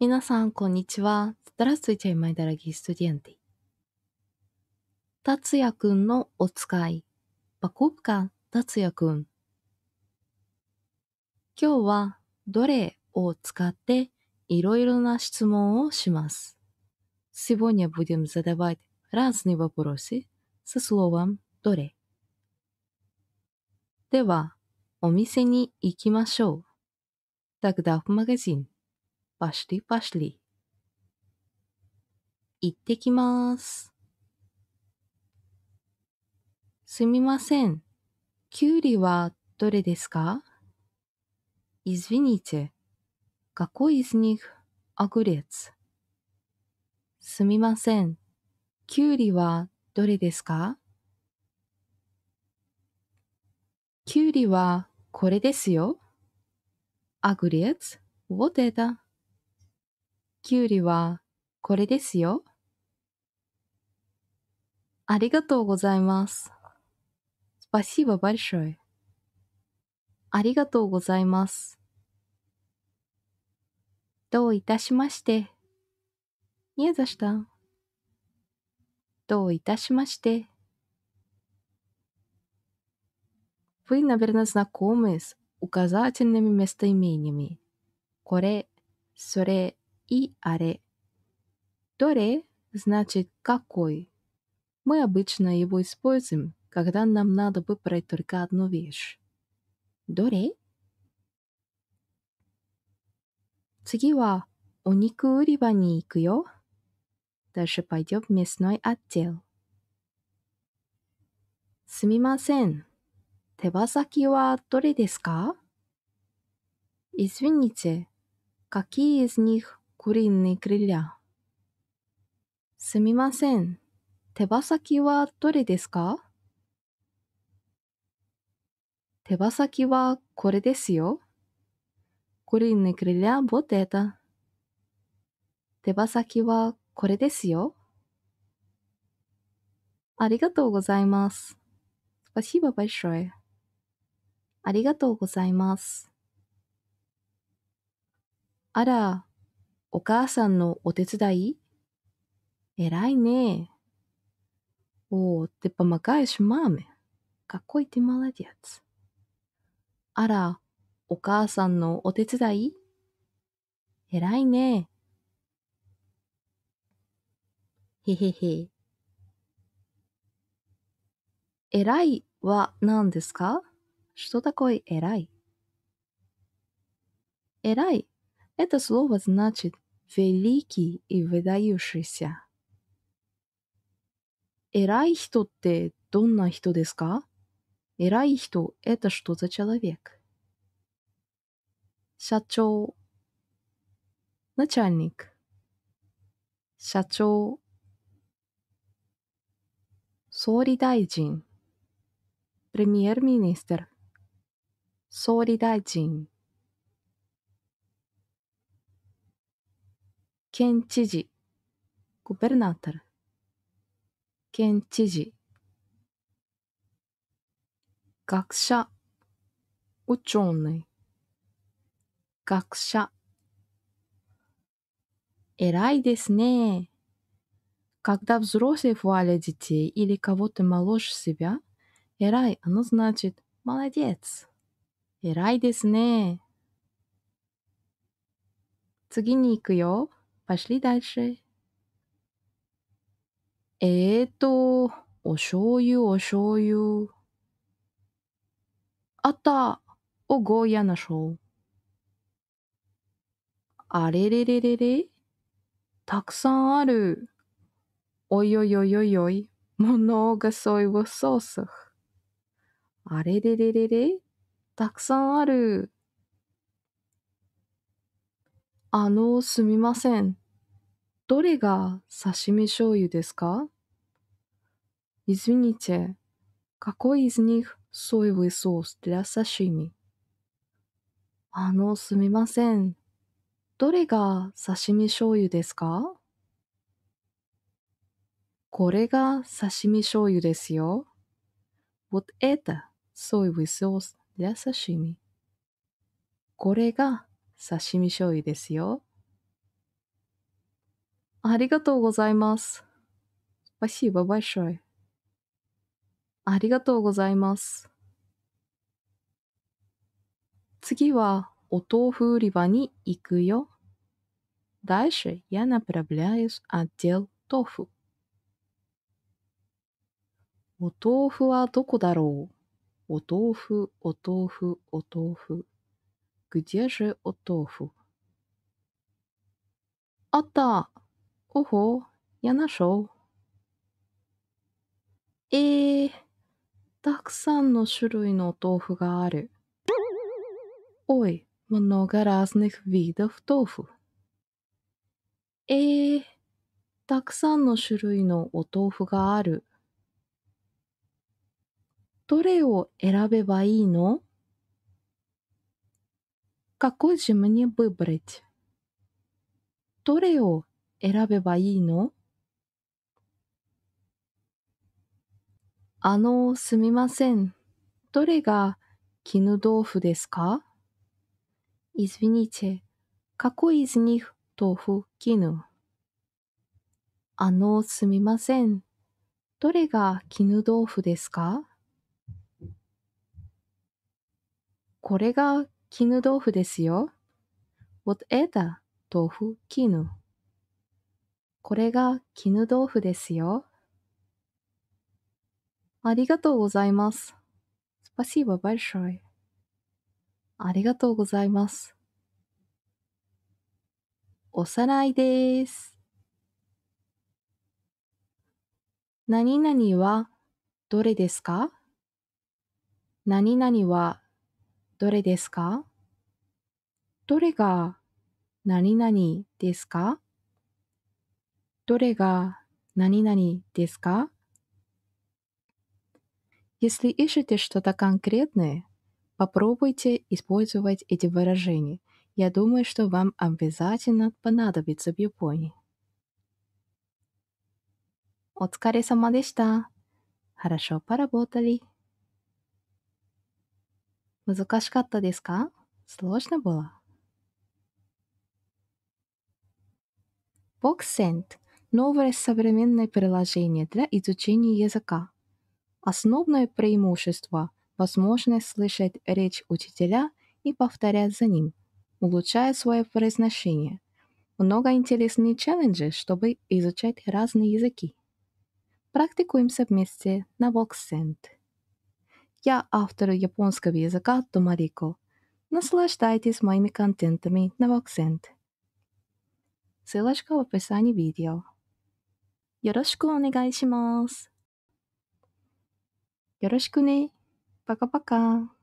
みなさん、こんにちは。スタラスイチェイマイダラギスティエンティ。達也くんのお使い。バコブカ、達也くん。今日は、どれを使っていろいろな質問をします。では、お店に行きましょう。ダグダフマガジン。パシリパシリ。行ってきます。すみません。きゅうりはどれですか Извините, какой из すみません。きゅうりはどれですかきゅうりはこれですよ。あぐ у р е ц в きゅうりはこれですよ。ありがとうございます。スパシーバーバルシありがとうございます。どういたしまして。ニューザシタどういたしまして。Вы, наверное, знакомы с указательными м и аре. Торе значит «какой». Мы обычно его используем, когда нам надо выбрать только одну вещь. Доре? 次はお肉売り場に行くよ。Дальше Дальше пойдет мясной отдел. すみません。手羽先はどれですか Извините, какие из них куриные крылья. すみません。手羽先はどれですか手羽先はこれですよ。куриные крылья вот это. 手羽先はこれですよ。ありがとうございます。Спасибо большое. ありがとうございます。あら、お母さんのお手伝い偉いね。О, ты помогаешь маме. к а к о あら、お母さんのお手伝い偉いね。へへへ。偉いは何ですか Что т 偉い偉い Это слово значит «великий» и «выдающийся». 偉い人ってどんな人ですか偉い人– это что за человек? 社長 начальник 社長総理大臣 премьер-министр 総理大臣県知事、ゴベルナータル、県知事、学者、ученый, 学者。偉いですね。Когда взрослый х у а л и т детей или кого-то моложе себя, «эрай» оно значит «молодец». «эрай» десне. ですね。н に行くよ。Пошли дальше. Это, ошою, ошою. Ата, ого, я нашел. А ре ре ре ре ре. たくさんある。おいおいおいおいおい。物がそういうソース。あれれれれれ。たくさんある。あの、すみません。どれが刺身醤油ですか Извините, какой из них соевый соус для сашими? あの、すみません。どれが刺身醤油ですかこれが刺身醤油ですよ。Вот это соевый соус для これが刺身醤油ですよ。ありがとうございます。わしばばしょい。ありがとうございます。次はお豆腐売り場に行くよ。Дальше я направляюсь отдел тофу. お豆腐はどこだろうお豆腐、お豆腐、お豆腐。Где же Отофу? Ота! Ого, я нашел. Э, -э, -э たくさんの種類の豆腐がある。Ой, много разных видов тофу. えー、たくさんの種類のお豆腐がある。どれを選べばいいの какой же мне выбрать? どれを選べばいいのあの、すみません。どれが絹豆腐ですか Извините, какой из них 豆腐絹あの、すみません。どれが絹豆腐ですかこれが絹豆腐ですよ。w h a t e 豆腐絹。これが絹豆腐ですよ。ありがとうございます。Спасибо большое. ありがとうございます。おさらいです。何々はどれですか何々はどれですかどれが何々ですかどれが何々ですか Если ищете что-то конкретное, попробуйте использовать эти выражения. Я думаю, что вам обязательно понадобится в Японии. お疲れ様でした。Хорошо поработали. 難しかったですか? Сложно было? Boxcent – новое современное приложение для изучения языка. Основное преимущество – возможность слышать речь учителя и повторять за ним, улучшая свое произношение. Много интересных челленджей, чтобы изучать разные языки. Практикуемся вместе на Boxcent. Я автор японского языка Томарико. Наслаждайтесь моими контентами на акцент. Ссылочка в описании видео. よろしくお願いします。よろしくね。パカパカ。